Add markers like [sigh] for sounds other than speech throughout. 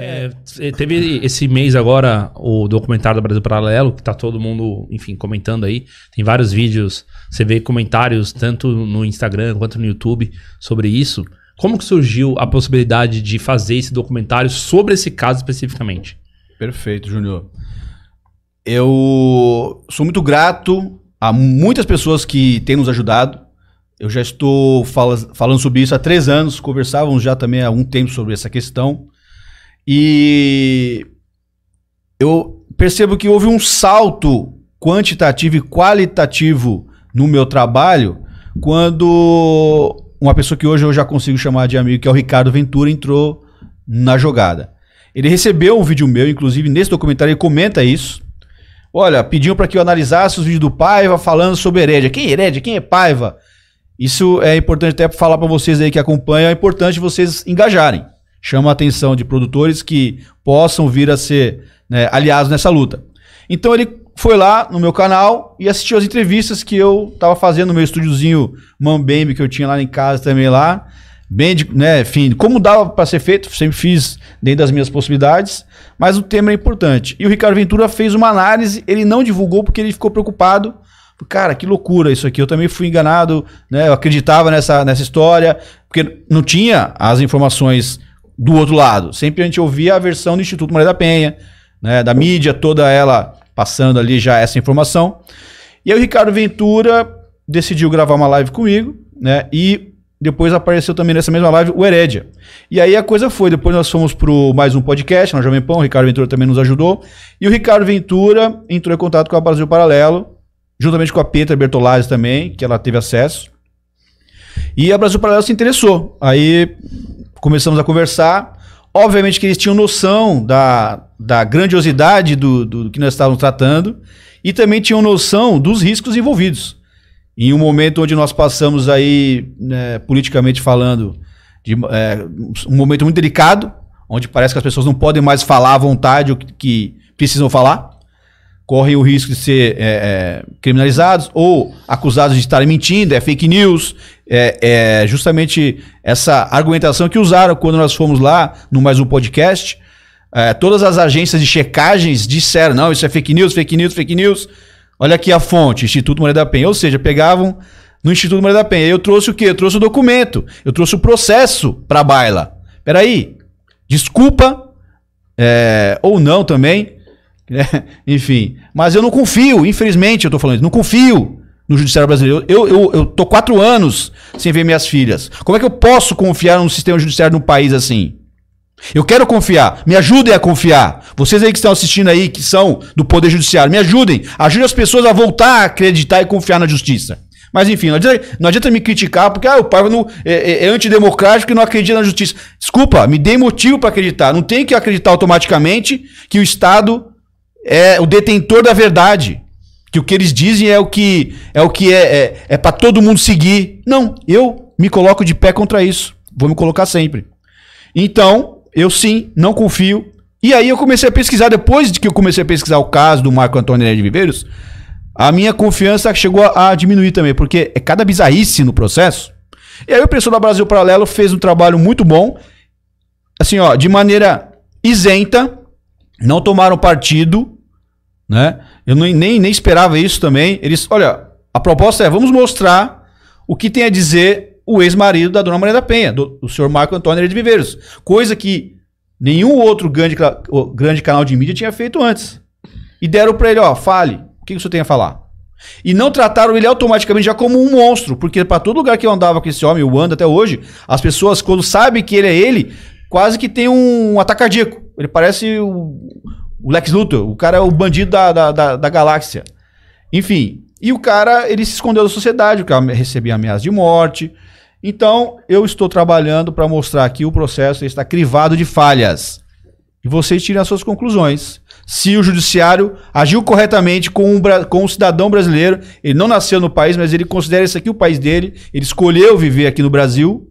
É, é, teve esse mês agora o documentário do Brasil Paralelo, que tá todo mundo, enfim, comentando aí. Tem vários vídeos, você vê comentários tanto no Instagram quanto no YouTube sobre isso. Como que surgiu a possibilidade de fazer esse documentário sobre esse caso especificamente? Perfeito, Júnior. Eu sou muito grato a muitas pessoas que têm nos ajudado. Eu já estou fala falando sobre isso há três anos, conversávamos já também há um tempo sobre essa questão. E eu percebo que houve um salto quantitativo e qualitativo no meu trabalho quando uma pessoa que hoje eu já consigo chamar de amigo, que é o Ricardo Ventura, entrou na jogada. Ele recebeu um vídeo meu, inclusive nesse documentário ele comenta isso. Olha, pediu para que eu analisasse os vídeos do Paiva falando sobre Herédia. Quem é Herédia? Quem é Paiva? Isso é importante até falar para vocês aí que acompanham, é importante vocês engajarem. Chama a atenção de produtores que possam vir a ser né, aliados nessa luta. Então ele foi lá no meu canal e assistiu as entrevistas que eu estava fazendo no meu estúdiozinho Mambembe, que eu tinha lá em casa também lá. Bem, de, né, enfim, como dava para ser feito, sempre fiz dentro das minhas possibilidades, mas o tema é importante. E o Ricardo Ventura fez uma análise, ele não divulgou porque ele ficou preocupado. Cara, que loucura isso aqui. Eu também fui enganado, né? Eu acreditava nessa, nessa história, porque não tinha as informações do outro lado. Sempre a gente ouvia a versão do Instituto Maria da Penha, né, da mídia, toda ela passando ali já essa informação. E aí o Ricardo Ventura decidiu gravar uma live comigo, né? E depois apareceu também nessa mesma live o Herédia. E aí a coisa foi, depois nós fomos pro mais um podcast na Jovem Pan, o Ricardo Ventura também nos ajudou. E o Ricardo Ventura entrou em contato com a Brasil Paralelo, juntamente com a Petra Bertolazzi também, que ela teve acesso. E a Brasil Paralelo se interessou. Aí começamos a conversar. Obviamente que eles tinham noção da, da grandiosidade do, do, do que nós estávamos tratando e também tinham noção dos riscos envolvidos. Em um momento onde nós passamos aí, né, politicamente falando, de, é, um momento muito delicado, onde parece que as pessoas não podem mais falar à vontade o que, que precisam falar correm o risco de ser é, é, criminalizados ou acusados de estarem mentindo, é fake news. É, é, justamente essa argumentação que usaram quando nós fomos lá no mais um podcast. É, todas as agências de checagens disseram: não, isso é fake news, fake news, fake news. Olha aqui a fonte, Instituto Moreira da Penha. Ou seja, pegavam no Instituto Moreira da Penha. Eu trouxe o quê? Eu trouxe o documento, eu trouxe o processo para a baila. Peraí, desculpa, é, ou não também, né? [laughs] enfim. Mas eu não confio, infelizmente eu tô falando isso, não confio no judiciário brasileiro. Eu, eu, eu tô quatro anos sem ver minhas filhas. Como é que eu posso confiar num sistema judiciário num país assim? Eu quero confiar, me ajudem a confiar. Vocês aí que estão assistindo aí, que são do Poder Judiciário, me ajudem. Ajudem as pessoas a voltar a acreditar e confiar na justiça. Mas enfim, não adianta, não adianta me criticar porque ah, o Paiva é, é, é antidemocrático e não acredita na justiça. Desculpa, me dê motivo para acreditar. Não tem que acreditar automaticamente que o Estado é o detentor da verdade. Que o que eles dizem é o que é o que é, é, é para todo mundo seguir. Não, eu me coloco de pé contra isso. Vou me colocar sempre. Então, eu sim, não confio. E aí eu comecei a pesquisar, depois de que eu comecei a pesquisar o caso do Marco Antônio de Viveiros, a minha confiança chegou a, a diminuir também, porque é cada bizarrice no processo. E aí o pessoal da Brasil Paralelo fez um trabalho muito bom, assim, ó, de maneira isenta, não tomaram partido, né? Eu nem, nem, nem esperava isso também. Eles, olha, a proposta é, vamos mostrar o que tem a dizer o ex-marido da dona Maria da Penha, do, do senhor Marco Antônio de Viveiros. Coisa que nenhum outro grande, grande canal de mídia tinha feito antes. E deram para ele, ó, fale, o que, que o senhor tem a falar? E não trataram ele automaticamente já como um monstro, porque para todo lugar que eu andava com esse homem, eu ando até hoje, as pessoas, quando sabem que ele é ele, quase que tem um, um ataque cardíaco. Ele parece o o Lex Luthor, o cara é o bandido da, da, da, da galáxia. Enfim, e o cara, ele se escondeu da sociedade, o cara recebia ameaça de morte. Então, eu estou trabalhando para mostrar que o processo está crivado de falhas. E vocês tiram as suas conclusões. Se o judiciário agiu corretamente com um, com um cidadão brasileiro, ele não nasceu no país, mas ele considera isso aqui o país dele, ele escolheu viver aqui no Brasil.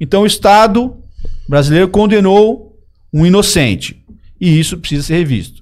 Então, o Estado brasileiro condenou um inocente. E isso precisa ser revisto.